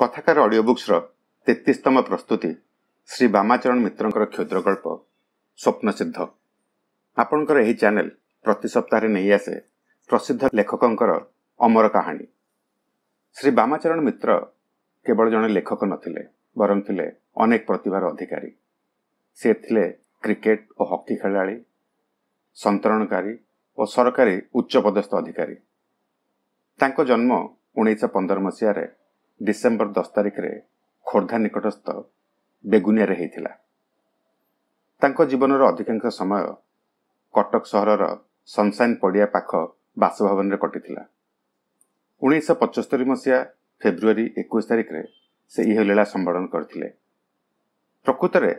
କଥାକାର ଅଡ଼ିଓ ବୁକ୍ସର ତେତିଶତମ ପ୍ରସ୍ତୁତି ଶ୍ରୀ ବାମାଚରଣ ମିତ୍ରଙ୍କର କ୍ଷୁଦ୍ରଗଳ୍ପ ସ୍ୱପ୍ନସିଦ୍ଧ ଆପଣଙ୍କର ଏହି ଚ୍ୟାନେଲ ପ୍ରତି ସପ୍ତାହରେ ନେଇ ଆସେ ପ୍ରସିଦ୍ଧ ଲେଖକଙ୍କର ଅମର କାହାଣୀ ଶ୍ରୀ ବାମାଚରଣ ମିତ୍ର କେବଳ ଜଣେ ଲେଖକ ନଥିଲେ ବରଂ ଥିଲେ ଅନେକ ପ୍ରତିଭାର ଅଧିକାରୀ ସେ ଥିଲେ କ୍ରିକେଟ୍ ଓ ହକି ଖେଳାଳି ସନ୍ତରଣକାରୀ ଓ ସରକାରୀ ଉଚ୍ଚପଦସ୍ଥ ଅଧିକାରୀ ତାଙ୍କ ଜନ୍ମ ଉଣେଇଶହ ପନ୍ଦର ମସିହାରେ ଡିସେମ୍ବର ଦଶ ତାରିଖରେ ଖୋର୍ଦ୍ଧା ନିକଟସ୍ଥ ବେଗୁନିଆରେ ହୋଇଥିଲା ତାଙ୍କ ଜୀବନର ଅଧିକାଂଶ ସମୟ କଟକ ସହରର ସନ୍ସାଇନ୍ ପଡ଼ିଆ ପାଖ ବାସଭବନରେ କଟିଥିଲା ଉଣେଇଶହ ପଞ୍ଚସ୍ତରୀ ମସିହା ଫେବୃଆରୀ ଏକୋଇଶ ତାରିଖରେ ସେ ଏହି ଲୀଳା ସମ୍ବରଣ କରିଥିଲେ ପ୍ରକୃତରେ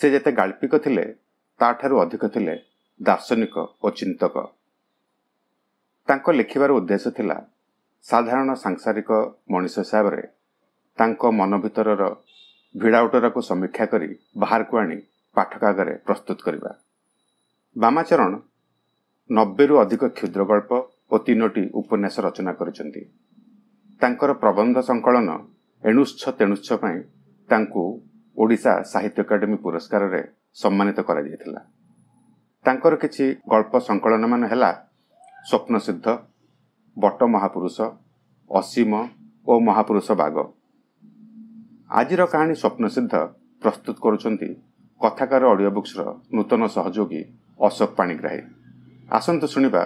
ସେ ଯେତେ ଗାଳ୍ପିକ ଥିଲେ ତା'ଠାରୁ ଅଧିକ ଥିଲେ ଦାର୍ଶନିକ ଓ ଚିନ୍ତକ ତାଙ୍କ ଲେଖିବାର ଉଦ୍ଦେଶ୍ୟ ଥିଲା ସାଧାରଣ ସାଂସାରିକ ମଣିଷ ହିସାବରେ ତାଙ୍କ ମନ ଭିତରର ଭିଡ଼ାଉଟରାକୁ ସମୀକ୍ଷା କରି ବାହାରକୁ ଆଣି ପାଠକ ଆଗରେ ପ୍ରସ୍ତୁତ କରିବା ବାମାଚରଣ ନବେରୁ ଅଧିକ କ୍ଷୁଦ୍ର ଗଳ୍ପ ଓ ତିନୋଟି ଉପନ୍ୟାସ ରଚନା କରିଛନ୍ତି ତାଙ୍କର ପ୍ରବନ୍ଧ ସଂକଳନ ଏଣୁଚ୍ଛ ତେଣୁଚ୍ଛ ପାଇଁ ତାଙ୍କୁ ଓଡ଼ିଶା ସାହିତ୍ୟ ଏକାଡେମୀ ପୁରସ୍କାରରେ ସମ୍ମାନିତ କରାଯାଇଥିଲା ତାଙ୍କର କିଛି ଗଳ୍ପ ସଂକଳନମାନ ହେଲା ସ୍ୱପ୍ନସିଦ୍ଧ ବଟ ମହାପୁରୁଷ ଅସୀମ ଓ ମହାପୁରୁଷ ବାଘ ଆଜିର କାହାଣୀ ସ୍ୱପ୍ନସିଦ୍ଧ ପ୍ରସ୍ତୁତ କରୁଛନ୍ତି କଥାକାର ଅଡ଼ିଓ ବୁକ୍ସର ନୂତନ ସହଯୋଗୀ ଅଶୋକ ପାଣିଗ୍ରାହୀ ଆସନ୍ତୁ ଶୁଣିବା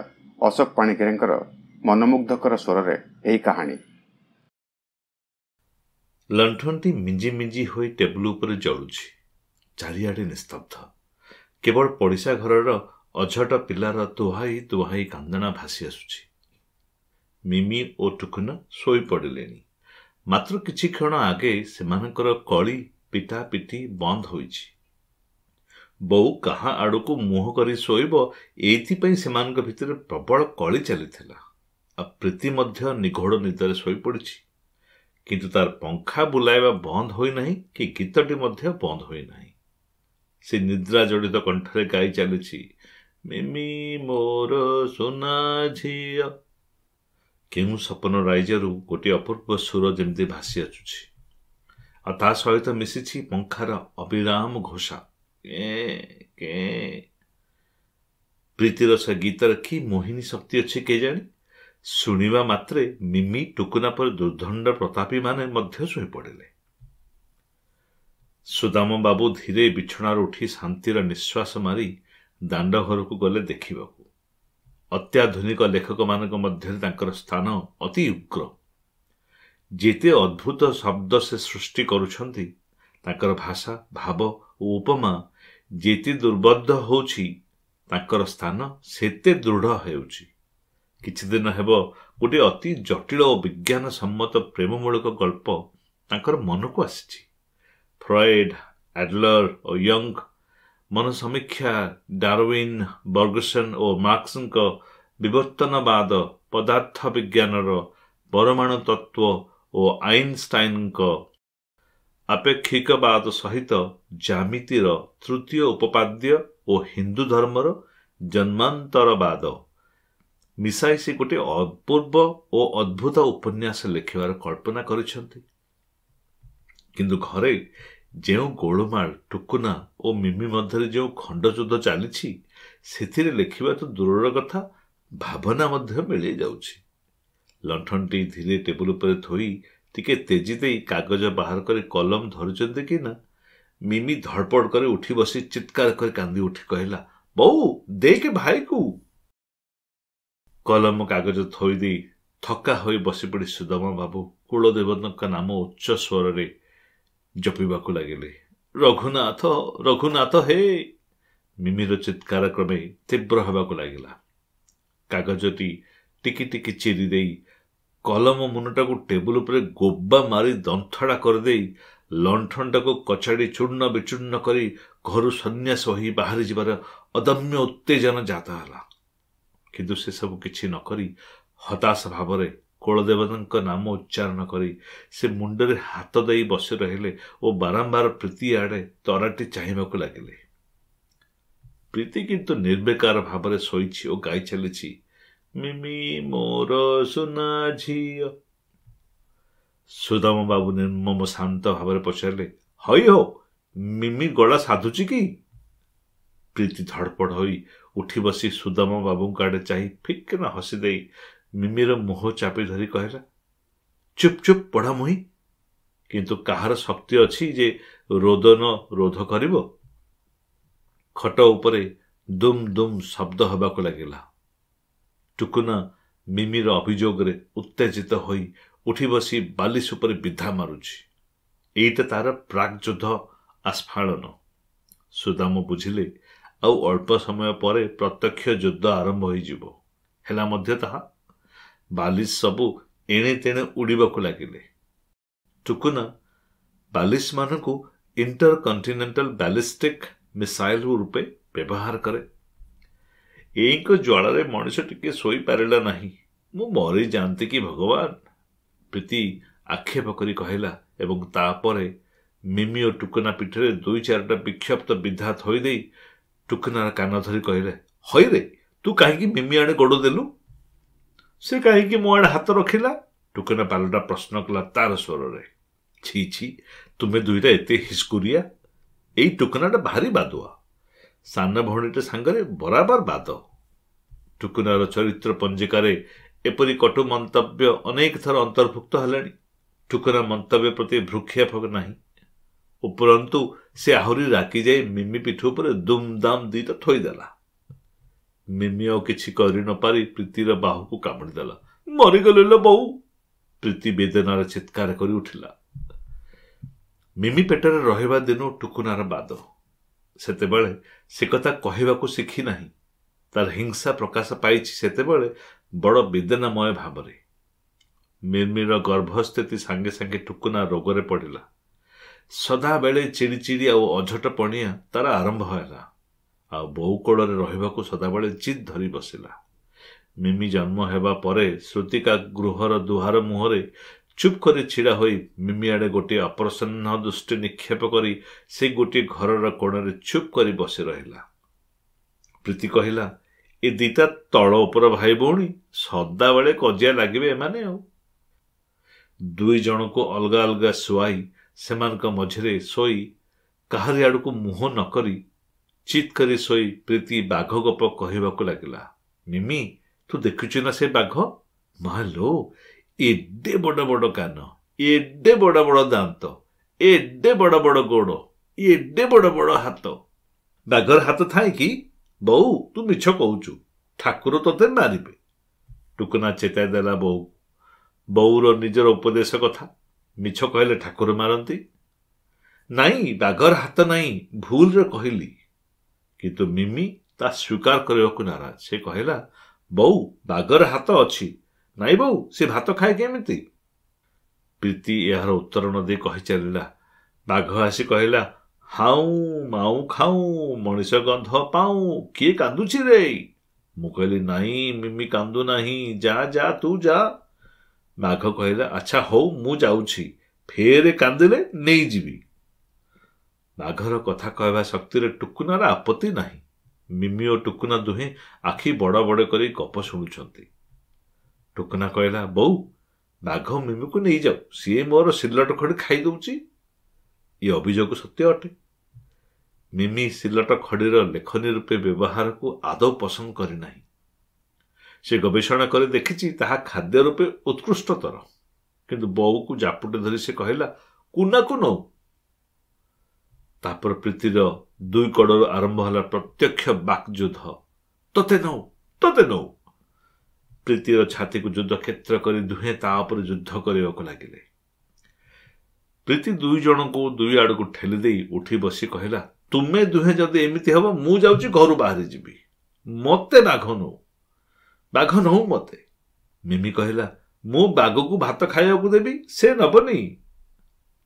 ଅଶୋକ ପାଣିଗ୍ରାହୀଙ୍କର ମନମୁଗ୍ଧକର ସ୍ୱରରେ ଏହି କାହାଣୀ ଲଣ୍ଠନଟି ମିଞ୍ଜି ମିଞ୍ଜି ହୋଇ ଟେବୁଲ ଉପରେ ଜଳୁଛି ଚାରିଆଡ଼େ ନିସ୍ତବ୍ଧ କେବଳ ପଡ଼ିଶା ଘରର ଅଝଟ ପିଲାର ତୁହାଇ ତୁହାଇ କାନ୍ଦଣା ଭାସି ଆସୁଛି ମିମି ଓ ଟୁକୁନ ଶୋଇପଡ଼ିଲେଣି ମାତ୍ର କିଛି କ୍ଷଣ ଆଗେ ସେମାନଙ୍କର କଳି ପିଠା ପିଟାପିଟି ବନ୍ଦ ହୋଇଛି ବୋଉ କାହା ଆଡ଼କୁ ମୁହଁ କରି ଶୋଇବ ଏଇଥିପାଇଁ ସେମାନଙ୍କ ଭିତରେ ପ୍ରବଳ କଳି ଚାଲିଥିଲା ଆଉ ପ୍ରୀତି ମଧ୍ୟ ନିଘୋଡ଼ ନିଦରେ ଶୋଇପଡ଼ିଛି କିନ୍ତୁ ତାର ପଙ୍ଖା ବୁଲାଇବା ବନ୍ଦ ହୋଇନାହିଁ କି ଗୀତଟି ମଧ୍ୟ ବନ୍ଦ ହୋଇନାହିଁ ସେ ନିଦ୍ରା ଜଡ଼ିତ କଣ୍ଠରେ ଗାଇ ଚାଲିଛି ମିମି ମୋର ସୁନା ଝିଅ କେଉଁ ସପନ ରାଇଜରୁ ଗୋଟିଏ ଅପୂର୍ବ ସୁର ଯେମିତି ଭାସି ଆସୁଛି ଆଉ ତା ସହିତ ମିଶିଛି ପଙ୍ଖାର ଅବିରାମ ଘୋଷା କେ ପ୍ରୀତିର ସେ ଗୀତରେ କି ମୋହିନୀ ଶକ୍ତି ଅଛି କେଜାଣି ଶୁଣିବା ମାତ୍ରେ ମିମି ଟୁକୁନା ପରେ ଦୁର୍ଦ୍ଦଣ୍ଡ ପ୍ରତାପୀମାନେ ମଧ୍ୟ ପଡ଼ିଲେ ସୁଦାମ ବାବୁ ଧୀରେ ବିଛଣାରୁ ଉଠି ଶାନ୍ତିର ନିଶ୍ୱାସ ମାରି ଦାଣ୍ଡ ଘରକୁ ଗଲେ ଦେଖିବାକୁ ଅତ୍ୟାଧୁନିକ ଲେଖକମାନଙ୍କ ମଧ୍ୟରେ ତାଙ୍କର ସ୍ଥାନ ଅତି ଉଗ୍ର ଯେତେ ଅଦ୍ଭୁତ ଶବ୍ଦ ସେ ସୃଷ୍ଟି କରୁଛନ୍ତି ତାଙ୍କର ଭାଷା ଭାବ ଓ ଉପମା ଯେତେ ଦୁର୍ବଦ୍ଧ ହେଉଛି ତାଙ୍କର ସ୍ଥାନ ସେତେ ଦୃଢ଼ ହେଉଛି କିଛି ଦିନ ହେବ ଗୋଟିଏ ଅତି ଜଟିଳ ଓ ବିଜ୍ଞାନ ସମ୍ମତ ପ୍ରେମମୂଳକ ଗଳ୍ପ ତାଙ୍କର ମନକୁ ଆସିଛି ଫ୍ରଏଡ୍ ଆଡଲର୍ ଓ ୟଙ୍ଗ ମନ ସମୀକ୍ଷା ଡାରୱିନ୍ ବର୍ଗସନ୍ ଓ ମାର୍କସଙ୍କ ବିବର୍ତ୍ତନବାଦ ପଦାର୍ଥ ବିଜ୍ଞାନର ପରମାଣୁ ତତ୍ତ୍ୱ ଓ ଆଇନଷ୍ଟାଇନ୍ଙ୍କ ଆପେକ୍ଷିକବାଦ ସହିତ ଜାମିତିର ତୃତୀୟ ଉପପାଦ୍ୟ ଓ ହିନ୍ଦୁ ଧର୍ମର ଜନ୍ମାନ୍ତରବାଦ ମିଶାଇ ସେ ଗୋଟିଏ ଅପୂର୍ବ ଓ ଅଦ୍ଭୁତ ଉପନ୍ୟାସ ଲେଖିବାର କଳ୍ପନା କରିଛନ୍ତି କିନ୍ତୁ ଘରେ ଯେଉଁ ଗୋଳମାଳ ଟୁକୁନା ଓ ମିମି ମଧ୍ୟରେ ଯେଉଁ ଖଣ୍ଡଯୁଦ୍ଧ ଚାଲିଛି ସେଥିରେ ଲେଖିବା ତ ଦୂରର କଥା ଭାବନା ମଧ୍ୟ ମିଳେଇ ଯାଉଛି ଲଣ୍ଠନଟି ଧୀରେ ଟେବୁଲ ଉପରେ ଥୋଇ ଟିକେ ତେଜି ଦେଇ କାଗଜ ବାହାର କରି କଲମ ଧରୁଛନ୍ତି କି ନା ମିମି ଧଡ଼ପଡ଼ କରି ଉଠି ବସି ଚିତ୍କାର କରି କାନ୍ଦି ଉଠି କହିଲା ବୋଉ ଦେଖେ ଭାଇକୁ କଲମ କାଗଜ ଥୋଇ ଦେଇ ଥକା ହୋଇ ବସିପଡ଼ି ସୁଦମା ବାବୁ କୁଳଦେବଙ୍କ ନାମ ଉଚ୍ଚ ସ୍ୱରରେ ଜପିବାକୁ ଲାଗିଲେ ରଘୁନାଥ ରଘୁନାଥ ହେ ମିମିର ଚିତ୍କାର କ୍ରମେ ତୀବ୍ର ହେବାକୁ ଲାଗିଲା କାଗଜଟି ଟିକି ଟିକି ଚିରି ଦେଇ କଲମ ମୁନଟାକୁ ଟେବୁଲ ଉପରେ ଗୋବା ମାରି ଦନ୍ଥଡ଼ା କରିଦେଇ ଲଣ୍ଠନଟାକୁ କଚାଡ଼ି ଚୂର୍ଣ୍ଣ ବିଚୂର୍ଣ୍ଣ କରି ଘରୁ ସନ୍ନ୍ୟାସ ହୋଇ ବାହାରି ଯିବାର ଅଦମ୍ୟ ଉତ୍ତେଜନା ଜାତ ହେଲା କିନ୍ତୁ ସେସବୁ କିଛି ନକରି ହତାଶ ଭାବରେ କୁଳଦେବତାଙ୍କ ନାମ ଉଚ୍ଚାରଣ କରି ସେ ମୁଣ୍ଡରେ ହାତ ଦେଇ ବସି ରହିଲେ ଓ ବାରମ୍ବାର ପ୍ରୀତି ଆଡ଼େ ତରାଟି ଚାହିଁବାକୁ ଲାଗିଲେ ପ୍ରୀତି କିନ୍ତୁ ନିର୍ବେକାର ଭାବରେ ଶୋଇଛି ଓ ଗାଇ ଚାଲିଛି ମିମି ମୋର ସୁନା ଝିଅ ସୁଦାମ ବାବୁ ନିର୍ମମ ଶାନ୍ତ ଭାବରେ ପଚାରିଲେ ହଇ ହୋ ମିମି ଗଳା ସାଧୁଛି କି ପ୍ରୀତି ଧଡ଼ପଡ଼ ହୋଇ ଉଠି ବସି ସୁଦାମ ବାବୁଙ୍କ ଆଡ଼େ ଚାହିଁ ଫିକିନା ହସି ଦେଇ ମିମିର ମୁହଁ ଚାପି ଧରି କହିଲା ଚୁପ୍ ଚୁପ୍ ପଢ଼ା ମୁହିଁ କିନ୍ତୁ କାହାର ଶକ୍ତି ଅଛି ଯେ ରୋଦନ ରୋଧ କରିବ ଖଟ ଉପରେ ଦୁମ୍ ଦୁମ୍ ଶବ୍ଦ ହେବାକୁ ଲାଗିଲା ଟୁକୁନା ମିମିର ଅଭିଯୋଗରେ ଉତ୍ତେଜିତ ହୋଇ ଉଠି ବସି ବାଲିସ ଉପରେ ବିଧା ମାରୁଛି ଏଇଟା ତାର ପ୍ରାକ୍ ଯୁଦ୍ଧ ଆସ୍ଫାଳନ ସୁଦାମ ବୁଝିଲେ ଆଉ ଅଳ୍ପ ସମୟ ପରେ ପ୍ରତ୍ୟକ୍ଷ ଯୁଦ୍ଧ ଆରମ୍ଭ ହୋଇଯିବ ହେଲା ମଧ୍ୟ ତାହା ବାଲି ସବୁ ଏଣେ ତେଣେ ଉଡ଼ିବାକୁ ଲାଗିଲେ ଟୁକୁନ ବାଲିସମାନଙ୍କୁ ଇଣ୍ଟର କଣ୍ଟିନେଣ୍ଟାଲ ବାଲିଷ୍ଟିକ୍ ମିସାଇଲ ରୂପେ ବ୍ୟବହାର କରେ ଏଇଙ୍କ ଜ୍ୱାଳାରେ ମଣିଷ ଟିକେ ଶୋଇପାରିଲା ନାହିଁ ମୁଁ ମରିଯାଆନ୍ତି କି ଭଗବାନ ପ୍ରୀତି ଆକ୍ଷେପ କରି କହିଲା ଏବଂ ତାପରେ ମିମି ଓ ଟୁକୁନା ପିଠରେ ଦୁଇ ଚାରିଟା ବିକ୍ଷିପ୍ତ ବିଧା ଥୋଇଦେଇ ଟୁକୁନାର କାନ ଧରି କହିଲେ ହଇରେ ତୁ କାହିଁକି ମିମି ଆଡ଼େ ଗୋଡ଼ ଦେଲୁ ସେ କାହିଁକି ମୋ ଆଡ଼େ ହାତ ରଖିଲା ଟୁକୁନା ପାଲଟା ପ୍ରଶ୍ନ କଲା ତାର ସ୍ୱରରେ ଛି ଛି ତୁମେ ଦୁଇଟା ଏତେ ହିସ୍କୁରିଆ ଏଇ ଟୁକୁନାଟା ଭାରି ବାଦୁଆ ସାନ ଭଉଣୀଟା ସାଙ୍ଗରେ ବରାବର ବାଦ ଟୁକୁନାର ଚରିତ୍ର ପଞ୍ଜିକାରେ ଏପରି କଟୁ ମନ୍ତବ୍ୟ ଅନେକ ଥର ଅନ୍ତର୍ଭୁକ୍ତ ହେଲାଣି ଟୁକୁନା ମନ୍ତବ୍ୟ ପ୍ରତି ଭୃକ୍ଷେପ ନାହିଁ ଉପରନ୍ତୁ ସେ ଆହୁରି ଯାଇ ମିମି ପିଠୁ ଉପରେ ଦୁମ୍ ଦୁମ୍ଦାମ୍ ଦୁଇଟା ଥୋଇଦେଲା ମିମି ଆଉ କିଛି କରି ନ ପାରି ପ୍ରୀତିର ବାହୁକୁ କାମୁଡ଼ିଦେଲା ମରିଗଲେ ଲୋ ବୋଉ ପ୍ରୀତି ବେଦନାର ଚିତ୍କାର କରି ଉଠିଲା ମିମି ପେଟରେ ରହିବା ଦିନୁ ଟୁକୁନାର ବାଦ ସେତେବେଳେ ସେ କଥା କହିବାକୁ ଶିଖି ନାହିଁ ତାର ହିଂସା ପ୍ରକାଶ ପାଇଛି ସେତେବେଳେ ବଡ଼ ବେଦନାମୟ ଭାବରେ ମିମିର ଗର୍ଭସ୍ଥିତି ସାଙ୍ଗେ ସାଙ୍ଗେ ଟୁକୁନା ରୋଗରେ ପଡ଼ିଲା ସଦାବେଳେ ଚିଡ଼ି ଚିଡ଼ି ଆଉ ଅଝଟ ପଣିଆ ତାର ଆରମ୍ଭ ହେଲା ଆଉ ବୋଉ କୋଳରେ ରହିବାକୁ ସଦାବେଳେ ଜିଦ୍ ଧରି ବସିଲା ମିମି ଜନ୍ମ ହେବା ପରେ ଶ୍ରୁତିକା ଗୃହର ଦୁହାର ମୁହଁରେ ଚୁପ୍ କରି ଛିଡ଼ା ହୋଇ ମିମି ଆଡ଼େ ଗୋଟିଏ ଅପ୍ରସନ୍ନ ଦୃଷ୍ଟି ନିକ୍ଷେପ କରି ସେ ଗୋଟିଏ ଘରର କୋଣରେ ଚୁପ୍ କରି ବସି ରହିଲା ପ୍ରୀତି କହିଲା ଏ ଦୁଇଟା ତଳ ଉପର ଭାଇ ଭଉଣୀ ସଦାବେଳେ କଜିଆ ଲାଗିବେ ଏମାନେ ଆଉ ଦୁଇ ଜଣଙ୍କୁ ଅଲଗା ଅଲଗା ଶୁଆଇ ସେମାନଙ୍କ ମଝିରେ ଶୋଇ କାହାରି ଆଡ଼କୁ ମୁହଁ ନ କରି ଚିତ୍ କରି ଶୋଇ ପ୍ରୀତି ବାଘ ଗପ କହିବାକୁ ଲାଗିଲା ମିମି ତୁ ଦେଖୁଛୁ ନା ସେ ବାଘ ମାଲୋ ଏଡ଼େ ବଡ଼ ବଡ଼ କାନ ଏଡ଼େ ବଡ଼ ବଡ଼ ଦାନ୍ତ ଏଡ଼େ ବଡ଼ ବଡ଼ ଗୋଡ଼ ଏଡ଼େ ବଡ଼ ବଡ଼ ହାତ ବାଘର ହାତ ଥାଏ କି ବୋଉ ତୁ ମିଛ କହୁଛୁ ଠାକୁର ତୋତେ ମାରିବେ ଟୁକୁନା ଚେତାଇ ଦେଲା ବୋଉ ବୋଉର ନିଜର ଉପଦେଶ କଥା ମିଛ କହିଲେ ଠାକୁର ମାରନ୍ତି ନାଇଁ ବାଘର ହାତ ନାହିଁ ଭୁଲରେ କହିଲି କିନ୍ତୁ ମିମି ତା ସ୍ୱୀକାର କରିବାକୁ ନାରାଜ ସେ କହିଲା ବୋଉ ବାଘର ହାତ ଅଛି ନାଇଁ ବୋଉ ସେ ଭାତ ଖାଏ କେମିତି ପ୍ରୀତି ଏହାର ଉତ୍ତର ନ ଦେଇ କହିଚାଲିଲା ବାଘ ଆସି କହିଲା ହାଉଁ ମାଉଁ ଖାଉଁ ମଣିଷ ଗନ୍ଧ ପାଉଁ କିଏ କାନ୍ଦୁଛି ରେ ମୁଁ କହିଲି ନାଇଁ ମିମି କାନ୍ଦୁ ନାହିଁ ଯା ଯା ତୁ ଯା ବାଘ କହିଲା ଆଚ୍ଛା ହଉ ମୁଁ ଯାଉଛି ଫେରେ କାନ୍ଦିଲେ ନେଇଯିବି ବାଘର କଥା କହିବା ଶକ୍ତିରେ ଟୁକୁନାର ଆପତ୍ତି ନାହିଁ ମିମି ଓ ଟୁକୁନା ଦୁହେଁ ଆଖି ବଡ଼ ବଡ଼ କରି ଗପ ଶୁଣୁଛନ୍ତି ଟୁକୁନା କହିଲା ବୋଉ ବାଘ ମିମିକୁ ନେଇଯାଉ ସିଏ ମୋର ସିଲଟ ଖଡ଼ି ଖାଇଦେଉଛି ଏ ଅଭିଯୋଗ ସତ୍ୟ ଅଟେ ମିମି ସିଲଟ ଖଡ଼ିର ଲେଖନୀ ରୂପେ ବ୍ୟବହାରକୁ ଆଦୌ ପସନ୍ଦ କରିନାହିଁ ସେ ଗବେଷଣା କରି ଦେଖିଛି ତାହା ଖାଦ୍ୟ ରୂପେ ଉତ୍କୃଷ୍ଟତର କିନ୍ତୁ ବୋଉକୁ ଜାପୁଟେ ଧରି ସେ କହିଲା କୁନାକୁ ନଉ ତାପରେ ପ୍ରୀତିର ଦୁଇ କଡ଼ରୁ ଆରମ୍ଭ ହେଲା ପ୍ରତ୍ୟକ୍ଷ ବାକ୍ ଯୁଦ୍ଧ ତତେ ନଉ ତତେ ନଉ ପ୍ରୀତିର ଛାତିକୁ ଯୁଦ୍ଧକ୍ଷେତ୍ର କରି ଦୁହେଁ ତା ଉପରେ ଯୁଦ୍ଧ କରିବାକୁ ଲାଗିଲେ ପ୍ରୀତି ଦୁଇ ଜଣଙ୍କୁ ଦୁଇ ଆଡ଼କୁ ଠେଲି ଦେଇ ଉଠି ବସି କହିଲା ତୁମେ ଦୁହେଁ ଯଦି ଏମିତି ହେବ ମୁଁ ଯାଉଛି ଘରୁ ବାହାରି ଯିବି ମୋତେ ବାଘ ନଉ ବାଘ ନଉ ମୋତେ ମିମି କହିଲା ମୁଁ ବାଘକୁ ଭାତ ଖାଇବାକୁ ଦେବି ସେ ନବନି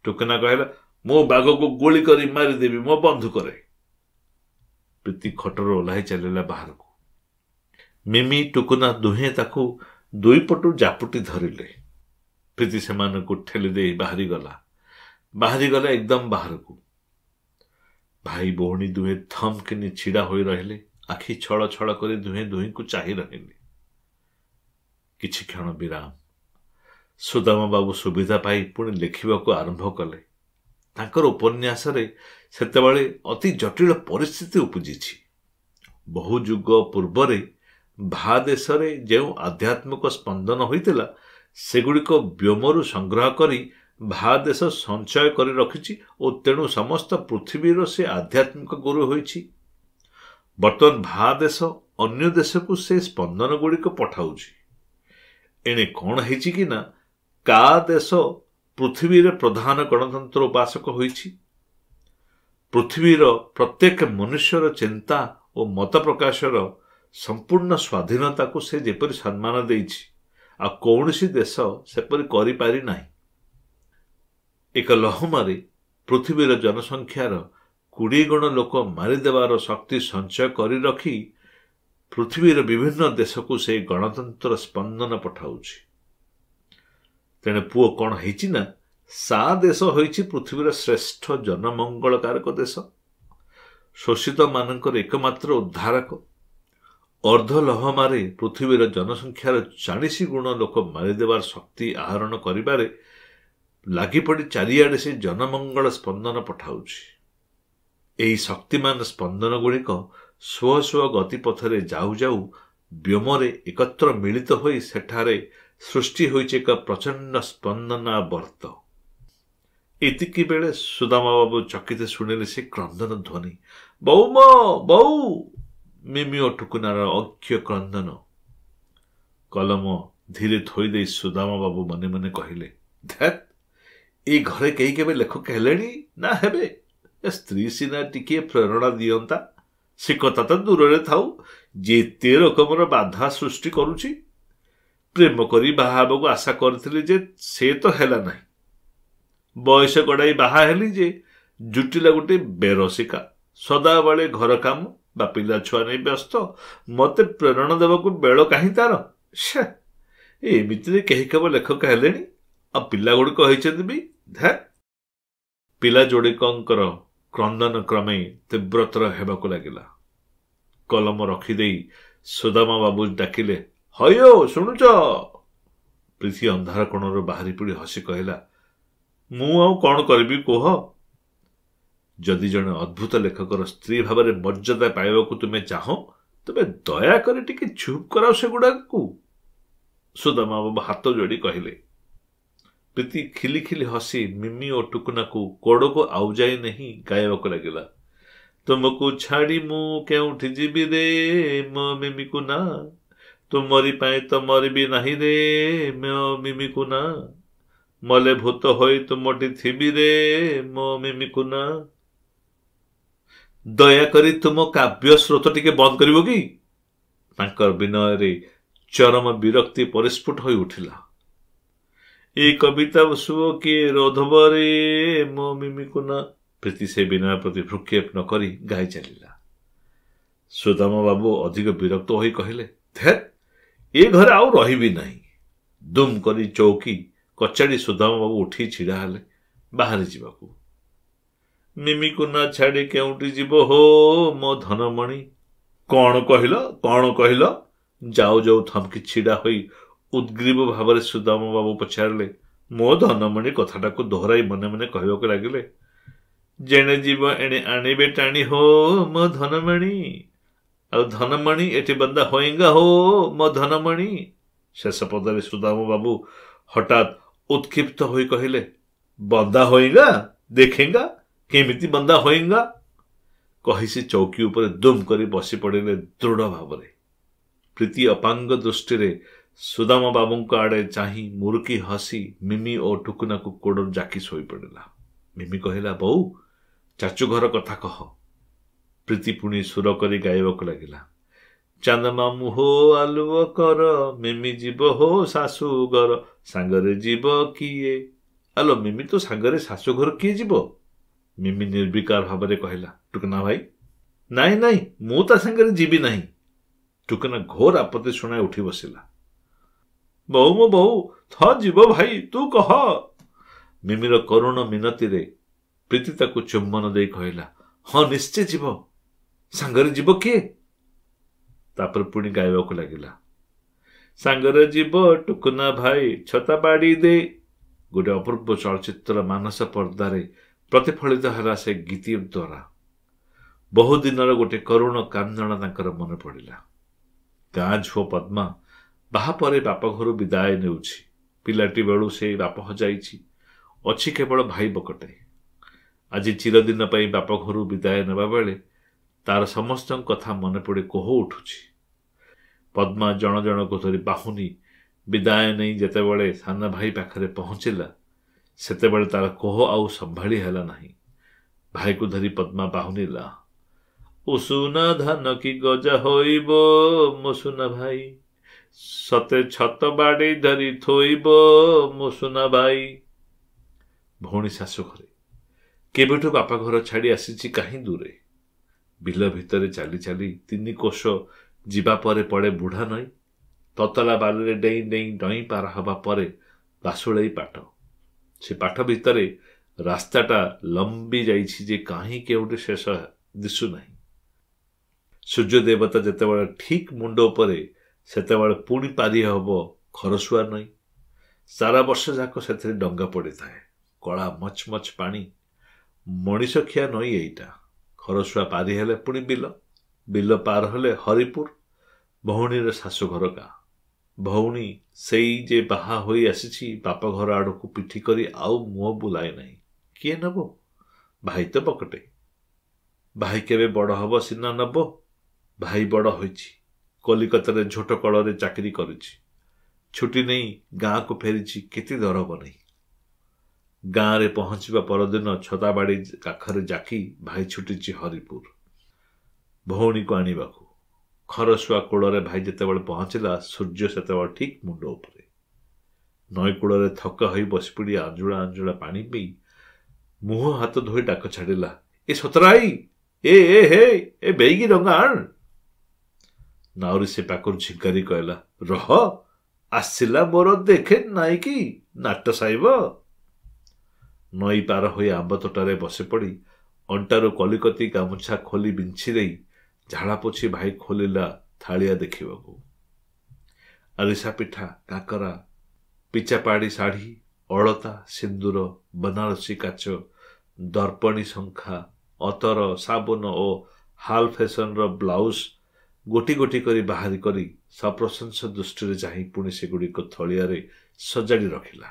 ଟୋକନା କହିଲା ମୋ ବାଘକୁ ଗୁଳି କରି ମାରିଦେବି ମୋ ବନ୍ଧୁକରେ ପ୍ରୀତି ଖଟରୁ ଓହ୍ଲାଇ ଚାଲିଲା ବାହାରକୁ ମିମି ଟୁକୁନା ଦୁହେଁ ତାକୁ ଦୁଇପଟୁ ଜାପୁଟି ଧରିଲେ ପ୍ରୀତି ସେମାନଙ୍କୁ ଠେଲି ଦେଇ ବାହାରିଗଲା ବାହାରିଗଲା ଏକଦମ ବାହାରକୁ ଭାଇ ଭଉଣୀ ଦୁହେଁ ଥମ୍କିନି ଛିଡ଼ା ହୋଇ ରହିଲେ ଆଖି ଛଳ ଛଳ କରି ଦୁହେଁ ଦୁହିଁଙ୍କୁ ଚାହି ରହିଲେ କିଛି କ୍ଷଣ ବିରାମ ସୁଦାମ ବାବୁ ସୁବିଧା ପାଇ ପୁଣି ଲେଖିବାକୁ ଆରମ୍ଭ କଲେ ତାଙ୍କର ଉପନ୍ୟାସରେ ସେତେବେଳେ ଅତି ଜଟିଳ ପରିସ୍ଥିତି ଉପୁଜିଛି ବହୁ ଯୁଗ ପୂର୍ବରେ ଭା ଦେଶରେ ଯେଉଁ ଆଧ୍ୟାତ୍ମିକ ସ୍ପନ୍ଦନ ହୋଇଥିଲା ସେଗୁଡ଼ିକ ବ୍ୟୋମରୁ ସଂଗ୍ରହ କରି ଭା ଦେଶ ସଞ୍ଚୟ କରି ରଖିଛି ଓ ତେଣୁ ସମସ୍ତ ପୃଥିବୀର ସେ ଆଧ୍ୟାତ୍ମିକ ଗୁରୁ ହୋଇଛି ବର୍ତ୍ତମାନ ଭା ଦେଶ ଅନ୍ୟ ଦେଶକୁ ସେ ସ୍ପନ୍ଦନଗୁଡ଼ିକ ପଠାଉଛି ଏଣେ କ'ଣ ହେଇଛି କି ନା କା ଦେଶ ପୃଥିବୀରେ ପ୍ରଧାନ ଗଣତନ୍ତ୍ର ଉପାସକ ହୋଇଛି ପୃଥିବୀର ପ୍ରତ୍ୟେକ ମନୁଷ୍ୟର ଚିନ୍ତା ଓ ମତ ପ୍ରକାଶର ସମ୍ପୂର୍ଣ୍ଣ ସ୍ୱାଧୀନତାକୁ ସେ ଯେପରି ସମ୍ମାନ ଦେଇଛି ଆଉ କୌଣସି ଦେଶ ସେପରି କରିପାରି ନାହିଁ ଏକ ଲହମାରେ ପୃଥିବୀର ଜନସଂଖ୍ୟାର କୋଡ଼ିଏ ଗୁଣ ଲୋକ ମାରିଦେବାର ଶକ୍ତି ସଞ୍ଚୟ କରି ରଖି ପୃଥିବୀର ବିଭିନ୍ନ ଦେଶକୁ ସେ ଗଣତନ୍ତ୍ର ସ୍ପନ୍ଦନ ପଠାଉଛି ତେଣେ ପୁଅ କ'ଣ ହେଇଛି ନା ସା ଦେଶ ହୋଇଛି ପୃଥିବୀର ଶ୍ରେଷ୍ଠ ଜନମଙ୍ଗଳକାରକ ଦେଶ ଶୋଷିତମାନଙ୍କର ଏକମାତ୍ର ଉଦ୍ଧାରକ ଅର୍ଦ୍ଧ ଅର୍ଦ୍ଧଲହମାରେ ପୃଥିବୀର ଜନସଂଖ୍ୟାର ଚାଳିଶ ଗୁଣ ଲୋକ ମାରିଦେବାର ଶକ୍ତି ଆହରଣ କରିବାରେ ଲାଗିପଡ଼ି ଚାରିଆଡ଼େ ସେ ଜନମଙ୍ଗଳ ସ୍ପନ୍ଦନ ପଠାଉଛି ଏହି ଶକ୍ତିମାନ ସ୍ପନ୍ଦନଗୁଡ଼ିକ ସ୍ୱ ସ୍ୱ ଗତିପଥରେ ଯାଉ ଯାଉ ବ୍ୟୋମରେ ଏକତ୍ର ମିଳିତ ହୋଇ ସେଠାରେ ସୃଷ୍ଟି ହୋଇଛି ଏକ ପ୍ରଚଣ୍ଡ ସ୍ପନ୍ଦନା ବର୍ତ୍ତ ଏତିକି ବେଳେ ସୁଦାମା ବାବୁ ଚକିତ ଶୁଣିଲେ ସେ କ୍ରନ୍ଦନ ଧ୍ୱନି ବୋଉ ମୋ ବୋଉ ମିମିଓ ଟୁକୁନାର ଅକ୍ଷୟ କ୍ରନ୍ଦନ କଲମ ଧୀରେ ଥୋଇଦେଇ ସୁଦାମା ବାବୁ ମନେ ମନେ କହିଲେ ଧ୍ୟାତ୍ ଏ ଘରେ କେହି କେବେ ଲେଖକ ହେଲେଣି ନା ହେବେ ଏ ସ୍ତ୍ରୀ ସିନା ଟିକିଏ ପ୍ରେରଣା ଦିଅନ୍ତା ସେ କଥା ତ ଦୂରରେ ଥାଉ ଯେତେ ରକମର ବାଧା ସୃଷ୍ଟି କରୁଛି ପ୍ରେମ କରି ବାହା ହେବାକୁ ଆଶା କରିଥିଲି ଯେ ସେ ତ ହେଲା ନାହିଁ ବୟସ ଗଡ଼ାଇ ବାହା ହେଲି ଯେ ଜୁଟିଲା ଗୋଟିଏ ବେରସିକା ସଦାବେଳେ ଘର କାମ ବା ପିଲା ଛୁଆ ନେଇ ବ୍ୟସ୍ତ ମୋତେ ପ୍ରେରଣା ଦେବାକୁ ବେଳ କାହିଁ ତାର ସେ ଏମିତିରେ କେହି କେବଳ ଲେଖକ ହେଲେଣି ଆଉ ପିଲାଗୁଡ଼ିକ ହୋଇଛନ୍ତି ବି ଧ୍ୟା ପିଲା ଯୋଡ଼ିକଙ୍କର କ୍ରନ୍ଦନ କ୍ରମେ ତୀବ୍ରତର ହେବାକୁ ଲାଗିଲା କଲମ ରଖିଦେଇ ସୁଦାମା ବାବୁ ଡାକିଲେ ହୟ ଶୁଣୁଛ ପ୍ରୀତି ଅନ୍ଧାର କୋଣରୁ ବାହାରି ପଡ଼ି ହସି କହିଲା ମୁଁ ଆଉ କ'ଣ କରିବି କୁହ ଯଦି ଜଣେ ଅଦ୍ଭୁତ ଲେଖକର ସ୍ତ୍ରୀ ଭାବରେ ମର୍ଯ୍ୟାଦା ପାଇବାକୁ ତୁମେ ଚାହଁ ତେବେ ଦୟାକରି ଟିକେ ଛୁପ୍ କରାଅ ସେଗୁଡ଼ାକୁ ସୁଦାମା ବାବୁ ହାତ ଯୋଡ଼ି କହିଲେ ପ୍ରୀତି ଖିଲି ଖିଲି ହସି ମିମି ଓ ଟୁକୁନାକୁ କୋଡ଼କୁ ଆଉ ଯାଇ ନାହିଁ ଗାଇବାକୁ ଲାଗିଲା ତୁମକୁ ଛାଡ଼ି ମୁଁ କେଉଁଠି ଯିବି ରେ ମୋ ମିମିକୁ ନା ତୁ ମରି ପାଇଁ ତ ମରିବି ନାହିଁ ରେ ମୋ ନା ମଲେ ଭୂତ ହୋଇ ତୁମଠି ଥିବି ରେ ମୋ ମିମିକୁ ନା ଦୟାକରି ତୁମ କାବ୍ୟ ସ୍ରୋତ ଟିକେ ବନ୍ଦ କରିବ କି ତାଙ୍କର ବିନୟରେ ଚରମ ବିରକ୍ତି ପରିସ୍ଫୁଟ ହୋଇ ଉଠିଲା ଏ କବିତା ଶୁଅ କିଏ ରୋଧବ ରେ ମୋ ନା ପ୍ରୀତି ସେ ବିନୟ ପ୍ରତି ଭୃକ୍ଷେପ ନ କରି ଗାଇ ଚାଲିଲା ସୁଦାମ ବାବୁ ଅଧିକ ବିରକ୍ତ ହୋଇ କହିଲେ ଧେତ୍ ଏ ଘରେ ଆଉ ରହିବି ନାହିଁ ଦୁମ୍ କରି ଚୌକି କଚାଡ଼ି ସୁଦାମବାବୁ ଉଠି ଛିଡ଼ା ହେଲେ ବାହାରି ଯିବାକୁ ମିମିକୁ ନା ଛାଡ଼ି କେଉଁଠି ଯିବ ହୋ ମୋ ଧନମଣି କ'ଣ କହିଲ କ'ଣ କହିଲ ଯାଉ ଯାଉ ଥମକି ଛିଡ଼ା ହୋଇ ଉଦ୍ଗ୍ରୀବ ଭାବରେ ସୁଦାମବାବୁ ପଚାରିଲେ ମୋ ଧନମଣି କଥାଟାକୁ ଦୋହରାଇ ମନେ ମନେ କହିବାକୁ ଲାଗିଲେ ଜେଣେ ଯିବ ଏଣେ ଆଣିବେ ଟାଣି ହୋ ମୋ ଧନମଣି ଆଉ ଧନମଣି ଏଠି ବନ୍ଦା ହୋଇଙ୍ଗା ହୋ ମୋ ଧନମଣି ଶେଷ ପଦରେ ସୁଦାମ ବାବୁ ହଠାତ୍ ଉତ୍କ୍ଷିପ୍ତ ହୋଇ କହିଲେ ବନ୍ଦା ହୋଇଙ୍ଗା ଦେଖେଙ୍ଗା କେମିତି ବନ୍ଦା ହୋଇଙ୍ଗା କହି ସେ ଚୌକି ଉପରେ ଦୁମ୍ କରି ବସି ପଡ଼ିଲେ ଦୃଢ଼ ଭାବରେ ପ୍ରୀତି ଅପାଙ୍ଗ ଦୃଷ୍ଟିରେ ସୁଦାମ ବାବୁଙ୍କ ଆଡ଼େ ଚାହିଁ ମୁରୁକି ହସି ମିମି ଓ ଟୁକୁନାକୁ କୋଡ଼ରୁ ଜାକି ଶୋଇପଡ଼ିଲା ମିମି କହିଲା ବୋଉ ଚାଚୁ ଘର କଥା କହ ପ୍ରୀତି ପୁଣି ସୁର କରି ଗାଇବାକୁ ଲାଗିଲା ଚାନ୍ଦମାମୁ ହୋ ଆଲୁଅ କର ମିମି ଯିବ ହୋ ଶାଶୁ ଘର ସାଙ୍ଗରେ ଯିବ କିଏ ଆଲୋ ମିମି ତୋ ସାଙ୍ଗରେ ଶାଶୁ ଘର କିଏ ଯିବ ମିମି ନିର୍ବିକାର ଭାବରେ କହିଲା ଟୁକୁନା ଭାଇ ନାଇଁ ନାଇଁ ମୁଁ ତା ସାଙ୍ଗରେ ଯିବି ନାହିଁ ଟୁକୁନା ଘୋର ଆପତ୍ତି ଶୁଣାଇ ଉଠି ବସିଲା ବହୁ ମୋ ବହୁ ଥ ଯିବ ଭାଇ ତୁ କହ ମିମିର କରୁଣ ମିନତିରେ ପ୍ରୀତି ତାକୁ ଚୁମ୍ବନ ଦେଇ କହିଲା ହଁ ନିଶ୍ଚେ ଯିବ ସାଙ୍ଗରେ ଯିବ କିଏ ତାପରେ ପୁଣି ଗାଇବାକୁ ଲାଗିଲା ସାଙ୍ଗରେ ଯିବ ଟୁକୁନା ଭାଇ ଛତା ବାଡ଼ି ଦେ ଗୋଟେ ଅପୂର୍ବ ଚଳଚ୍ଚିତ୍ର ମାନସ ପର୍ଦ୍ଦାରେ ପ୍ରତିଫଳିତ ହେଲା ସେ ଗୀତ ଦ୍ୱାରା ବହୁଦିନର ଗୋଟେ କରୁଣ କାନ୍ଦଣ ତାଙ୍କର ମନେ ପଡ଼ିଲା ଗାଁ ଝୁଅ ପଦ୍ମା ବାହା ପରେ ବାପ ଘରୁ ବିଦାୟ ନେଉଛି ପିଲାଟି ବେଳୁ ସେ ବାପ ହଜାଇଛି ଅଛି କେବଳ ଭାଇ ବକଟେ ଆଜି ଚିରଦିନ ପାଇଁ ବାପ ଘରୁ ବିଦାୟ ନେବା ବେଳେ ତାର ସମସ୍ତଙ୍କ କଥା ମନେ ପଡ଼ି କୋହ ଉଠୁଛି ପଦ୍ମା ଜଣ ଜଣକୁ ଧରି ବାହୁନି ବିଦାୟ ନେଇ ଯେତେବେଳେ ସାନ ଭାଇ ପାଖରେ ପହଞ୍ଚିଲା ସେତେବେଳେ ତାର କୋହ ଆଉ ସମ୍ଭାଳି ହେଲା ନାହିଁ ଭାଇକୁ ଧରି ପଦ୍ମା ବାହୁନିଲା ଉଷୁନା ଧାନ କି ଗଜ ହୋଇବ ମୁସୁନ ଭାଇ ସତେ ଛତ ବାଡ଼ି ଧରି ଥୋଇବ ମୁସୁନ ଭାଇ ଭଉଣୀ ଶାଶୁ ଘରେ କେବେଠୁ ବାପା ଘର ଛାଡ଼ି ଆସିଛି କାହିଁ ଦୂରେ ବିଲ ଭିତରେ ଚାଲି ଚାଲି ତିନି କୋଷ ଯିବା ପରେ ପଡ଼େ ବୁଢ଼ା ନଈ ତତଲା ବାଲିରେ ଡେଇଁ ଡେଇଁ ଡଇଁ ପାର ହେବା ପରେ ବାସୁଳେଇ ପାଠ ସେ ପାଠ ଭିତରେ ରାସ୍ତାଟା ଲମ୍ବି ଯାଇଛି ଯେ କାହିଁ କେଉଁଠି ଶେଷ ଦିଶୁନାହିଁ ସୂର୍ଯ୍ୟ ଦେବତା ଯେତେବେଳେ ଠିକ୍ ମୁଣ୍ଡ ଉପରେ ସେତେବେଳେ ପୁଣି ପାରି ହେବ ଖରସୁଆ ନଈ ସାରା ବର୍ଷ ଯାକ ସେଥିରେ ଡଙ୍ଗା ପଡ଼ିଥାଏ କଳା ମଚ୍ ମଚ୍ ପାଣି ମଣିଷଖିଆ ନଈ ଏଇଟା ଖରଶୁଆ ପାରି ହେଲେ ପୁଣି ବିଲ ବିଲ ପାର ହେଲେ ହରିପୁର ଭଉଣୀର ଶାଶୁଘର ଗାଁ ଭଉଣୀ ସେଇ ଯେ ବାହା ହୋଇ ଆସିଛି ବାପ ଘର ଆଡ଼କୁ ପିଠି କରି ଆଉ ମୁହଁ ବୁଲାଏ ନାହିଁ କିଏ ନେବ ଭାଇ ତ ବକଟେ ଭାଇ କେବେ ବଡ଼ ହେବ ସିନା ନେବ ଭାଇ ବଡ଼ ହୋଇଛି କଲିକତାରେ ଝୋଟ କଳରେ ଚାକିରି କରିଛି ଛୁଟି ନେଇ ଗାଁକୁ ଫେରିଛି କେତେ ଦର ହେବ ନାହିଁ ଗାଁରେ ପହଞ୍ଚିବା ପରଦିନ ଛତାବାଡ଼ି କାଖରେ ଯାକି ଭାଇ ଛୁଟିଛି ହରିପୁର ଭଉଣୀକୁ ଆଣିବାକୁ ଖରଶୁଆ କୂଳରେ ଭାଇ ଯେତେବେଳେ ପହଞ୍ଚିଲା ସୂର୍ଯ୍ୟ ସେତେବେଳେ ଠିକ୍ ମୁଣ୍ଡ ଉପରେ ନଈ କୂଳରେ ଥକ ହୋଇ ବସି ବସିପିଡ଼ି ଆଞ୍ଜୁଳା ଆଞ୍ଜୁଳା ପାଣି ପିଇ ମୁହଁ ହାତ ଧୋଇ ଡାକ ଛାଡ଼ିଲା ଏ ସତରାଇ ଏ ଏ ହେ ଏ ବେଇକି ଡଙ୍ଗା ଆଣ ନାଉରୀ ସେ ପାଖରୁ ଝିଙ୍କାରି କହିଲା ରହ ଆସିଲା ମୋର ଦେଖେ ନାଇଁ କି ନାଟ ସାହିବ ନଈ ପାର ହୋଇ ଆମ୍ବତଟାରେ ବସିପଡ଼ି ଅଣ୍ଟାରୁ କଲିକତି ଗାମୁଛା ଖୋଲି ବିଞ୍ଚି ଦେଇ ପୋଛି ଭାଇ ଖୋଲିଲା ଥାଳିଆ ଦେଖିବାକୁ ଆଲିସା ପିଠା କାକରା ପିଚାପାଡ଼ି ଶାଢ଼ୀ ଅଳତା ସିନ୍ଦୁର ବନାରସୀ କାଚ ଦର୍ପଣୀ ଶଙ୍ଖା ଅତର ସାବୁନ ଓ ହାଲ ଫେସନ୍ର ବ୍ଲାଉଜ ଗୋଟି ଗୋଟି କରି ବାହାରି କରି ସପ୍ରଶଂସ ଦୃଷ୍ଟିରେ ଚାହିଁ ପୁଣି ସେଗୁଡ଼ିକ ଥଳିଆରେ ସଜାଡ଼ି ରଖିଲା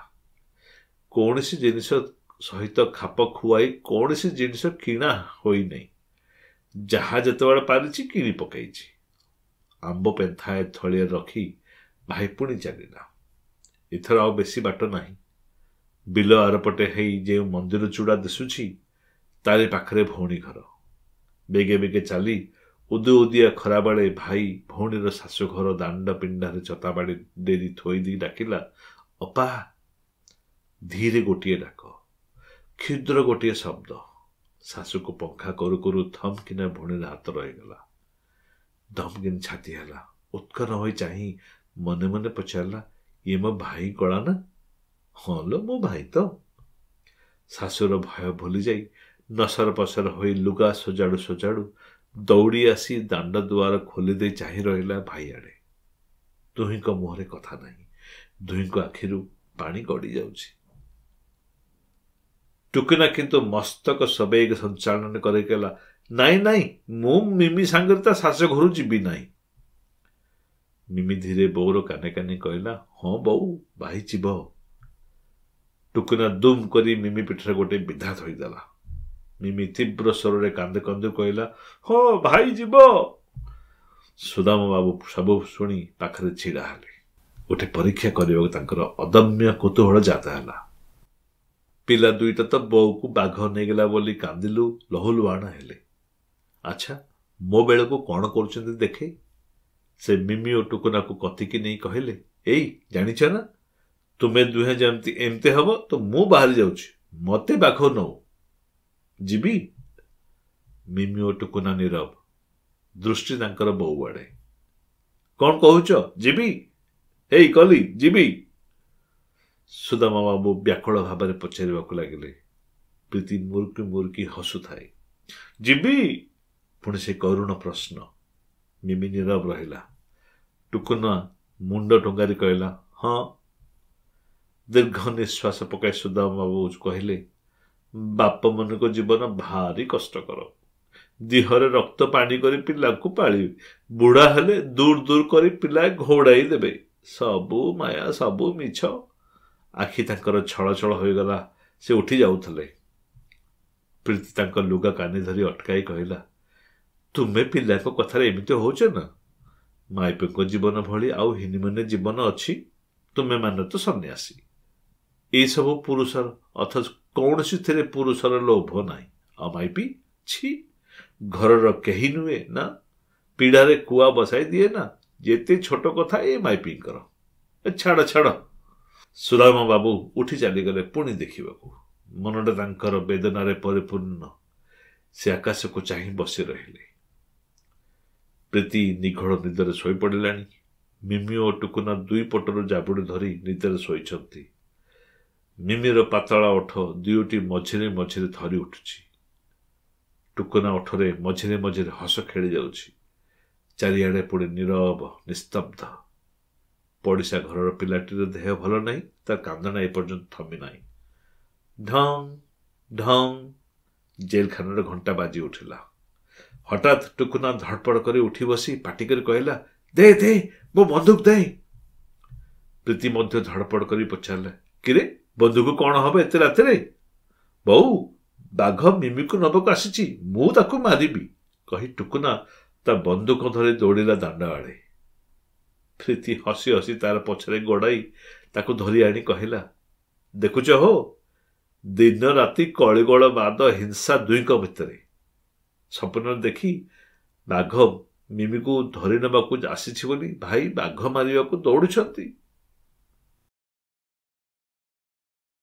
କୌଣସି ଜିନିଷ ସହିତ ଖାପ ଖୁଆଇ କୌଣସି ଜିନିଷ କିଣା ହୋଇନାହିଁ ଯାହା ଯେତେବେଳେ ପାରିଛି କିଣି ପକାଇଛି ଆମ୍ବ ପେନ୍ଥାଏ ଥଳିଏ ରଖି ଭାଇ ପୁଣି ଚାଲିଲା ଏଥର ଆଉ ବେଶୀ ବାଟ ନାହିଁ ବିଲ ଆରପଟେ ହେଇ ଯେଉଁ ମନ୍ଦିର ଚୂଡ଼ା ଦିଶୁଛି ତାରି ପାଖରେ ଭଉଣୀ ଘର ବେଗେ ବେଗେ ଚାଲି ଉଦୁ ଉଦିଆ ଖରାବେଳେ ଭାଇ ଭଉଣୀର ଶାଶୁଘର ଦାଣ୍ଡ ପିଣ୍ଡାରେ ଚତାବାଡ଼ି ଡେରି ଥୋଇ ଦେଇ ଡାକିଲା ଅପା ଧୀରେ ଗୋଟିଏ ଡାକ କ୍ଷୁଦ୍ର ଗୋଟିଏ ଶବ୍ଦ ଶାଶୁକୁ ପଙ୍ଖା କରୁ କରୁ ଥମ୍କିନା ଭଉଣୀର ହାତ ରହିଗଲା ଧମ୍କିନ ଛାତି ହେଲା ଉତ୍କର ହୋଇ ଚାହିଁ ମନେ ମନେ ପଚାରିଲା ଇଏ ମୋ ଭାଇ କଳା ନା ହଁ ଲୋ ମୋ ଭାଇ ତ ଶାଶୁର ଭୟ ଭୁଲିଯାଇ ନସର ପସର ହୋଇ ଲୁଗା ସଜାଡ଼ୁ ସଜାଡ଼ୁ ଦୌଡ଼ି ଆସି ଦାଣ୍ଡ ଦୁଆର ଖୋଲିଦେଇ ଚାହିଁ ରହିଲା ଭାଇ ଆଡ଼େ ଦୁହିଁଙ୍କ ମୁହଁରେ କଥା ନାହିଁ ଦୁହିଁଙ୍କ ଆଖିରୁ ପାଣି ଗଡ଼ିଯାଉଛି ଟୁକିନା କିନ୍ତୁ ମସ୍ତକ ସବେଗ ସଞ୍ଚାଳନ କରିଗଲା ନାଇଁ ନାଇଁ ମୁଁ ମିମି ସାଙ୍ଗରେ ତା ଶାଶ ଘରୁ ଯିବି ନାହିଁ ମିମି ଧୀରେ ବୋଉର କାନେ କାନେ କହିଲା ହଁ ବୋଉ ଭାଇ ଯିବ ଟୁକୁନା ଦୁମ୍ କରି ମିମି ପିଠରେ ଗୋଟେ ବିଧା ଧୋଇଦେଲା ମିମି ତୀବ୍ର ସ୍ୱରରେ କାନ୍ଦୁ କାନ୍ଦୁ କହିଲା ହଁ ଭାଇ ଯିବ ସୁଦାମ ବାବୁ ସବୁ ଶୁଣି ପାଖରେ ଛିଡ଼ା ହେଲେ ଗୋଟେ ପରୀକ୍ଷା କରିବାକୁ ତାଙ୍କର ଅଦମ୍ୟ କୁତୁହଳ ଜାତ ହେଲା ପିଲା ଦୁଇଟା ତ ବୋଉକୁ ବାଘ ନେଇଗଲା ବୋଲି କାନ୍ଦିଲୁ ଲହୁଲୁଆଣ ହେଲେ ଆଚ୍ଛା ମୋ ବେଳକୁ କ'ଣ କରୁଛନ୍ତି ଦେଖେ ସେ ମିମି ଓ ଟୁକୁନାକୁ କତିକି ନେଇ କହିଲେ ଏଇ ଜାଣିଛ ନା ତୁମେ ଦୁହେଁ ଯେମିତି ଏମିତି ହେବ ତ ମୁଁ ବାହାରି ଯାଉଛି ମୋତେ ବାଘ ନଉ ଯିବି ମିମି ଓ ଟୁକୁନା ନୀରବ ଦୃଷ୍ଟି ତାଙ୍କର ବୋଉ ଆଡ଼େ କ'ଣ କହୁଛ ଯିବି ଏଇ କଲି ଯିବି ସୁଦାମା ବାବୁ ବ୍ୟାକୁଳ ଭାବରେ ପଚାରିବାକୁ ଲାଗିଲେ ପ୍ରୀତି ମୁର୍କି ମୁରୁକି ହସୁଥାଏ ଯିବି ପୁଣି ସେ କରୁଣ ପ୍ରଶ୍ନ ମିମି ନୀରବ ରହିଲା ଟୁକୁନା ମୁଣ୍ଡ ଟୁଙ୍ଗାରି କହିଲା ହଁ ଦୀର୍ଘ ନିଶ୍ୱାସ ପକାଇ ସୁଦାମ ବାବୁ କହିଲେ ବାପ ମାନଙ୍କ ଜୀବନ ଭାରି କଷ୍ଟକର ଦେହରେ ରକ୍ତ ପାଣି କରି ପିଲାଙ୍କୁ ପାଳିବେ ବୁଢ଼ା ହେଲେ ଦୂର ଦୂର କରି ପିଲା ଘୋଡ଼ାଇ ଦେବେ ସବୁ ମାୟା ସବୁ ମିଛ ଆଖି ତାଙ୍କର ଛଳ ଛଳ ହୋଇଗଲା ସେ ଉଠି ଯାଉଥିଲେ ପ୍ରୀତି ତାଙ୍କ ଲୁଗା କାନି ଧରି ଅଟକାଇ କହିଲା ତୁମେ ପିଲାଙ୍କ କଥାରେ ଏମିତି ହେଉଛ ନା ମାଇପିଙ୍କ ଜୀବନ ଭଳି ଆଉ ହିନିମନେ ଜୀବନ ଅଛି ତୁମେମାନେ ତ ସନ୍ନ୍ୟାସୀ ଏଇସବୁ ପୁରୁଷର ଅଥଚ କୌଣସିଥିରେ ପୁରୁଷର ଲୋଭ ନାହିଁ ଆଉ ମାଇପି ଛି ଘରର କେହି ନୁହେଁ ନା ପିଢ଼ାରେ କୁଆ ବସାଇ ଦିଏ ନା ଯେତେ ଛୋଟ କଥା ଏ ମାଇପିଙ୍କର ଛାଡ଼ ଛାଡ଼ ସୁରାମ ବାବୁ ଉଠି ଚାଲିଗଲେ ପୁଣି ଦେଖିବାକୁ ମନଟା ତାଙ୍କର ବେଦନାରେ ପରିପୂର୍ଣ୍ଣ ସେ ଆକାଶକୁ ଚାହିଁ ବସି ରହିଲେ ପ୍ରୀତି ନିଘୋଳ ନିଦରେ ଶୋଇପଡ଼ିଲାଣି ମିମି ଓ ଟୁକୁନା ଦୁଇ ପଟରୁ ଜାବୁଡ଼ି ଧରି ନିଦରେ ଶୋଇଛନ୍ତି ମିମିର ପାତଳା ଓଠ ଦୁଇଟି ମଝିରେ ମଝିରେ ଧରି ଉଠୁଛି ଟୁକୁନା ଓଠରେ ମଝିରେ ମଝିରେ ହସ ଖେଳି ଯାଉଛି ଚାରିଆଡ଼େ ପୁଣି ନିରବ ନିସ୍ତବ୍ଧ ପଡ଼ିଶା ଘରର ପିଲାଟିର ଦେହ ଭଲ ନାହିଁ ତା'ର କାନ୍ଦଣା ଏପର୍ଯ୍ୟନ୍ତ ଥମି ନାହିଁ ଢଙ୍ଗ ଢଙ୍ଗ ଜେଲଖାନାର ଘଣ୍ଟା ବାଜି ଉଠିଲା ହଠାତ୍ ଟୁକୁନା ଧଡ଼ପଡ଼ କରି ଉଠି ବସି ପାଟି କରି କହିଲା ଦେ ଦେ ମୋ ବନ୍ଧୁକ ଦେ ପ୍ରୀତି ମଧ୍ୟ ଧଡ଼ପଡ଼ କରି ପଚାରିଲା କିରେ ବନ୍ଧୁକୁ କ'ଣ ହେବ ଏତେ ରାତିରେ ବୋଉ ବାଘ ମିମିକୁ ନେବାକୁ ଆସିଛି ମୁଁ ତାକୁ ମାରିବି କହି ଟୁକୁନା ତା ବନ୍ଧୁକ ଧରି ଦୌଡ଼ିଲା ଦାଣ୍ଡ ଆଡ଼େ ପ୍ରୀତି ହସି ହସି ତାର ପଛରେ ଗୋଡ଼ାଇ ତାକୁ ଧରି ଆଣି କହିଲା ଦେଖୁଛ ହୋ ଦିନ ରାତି କଳିଗୋଳ ବାଦ ହିଂସା ଦୁହିଁଙ୍କ ଭିତରେ ସମ୍ପୂର୍ଣ୍ଣ ଦେଖି ବାଘ ମିମିକୁ ଧରି ନେବାକୁ ଆସିଛି ବୋଲି ଭାଇ ବାଘ ମାରିବାକୁ ଦୌଡ଼ୁଛନ୍ତି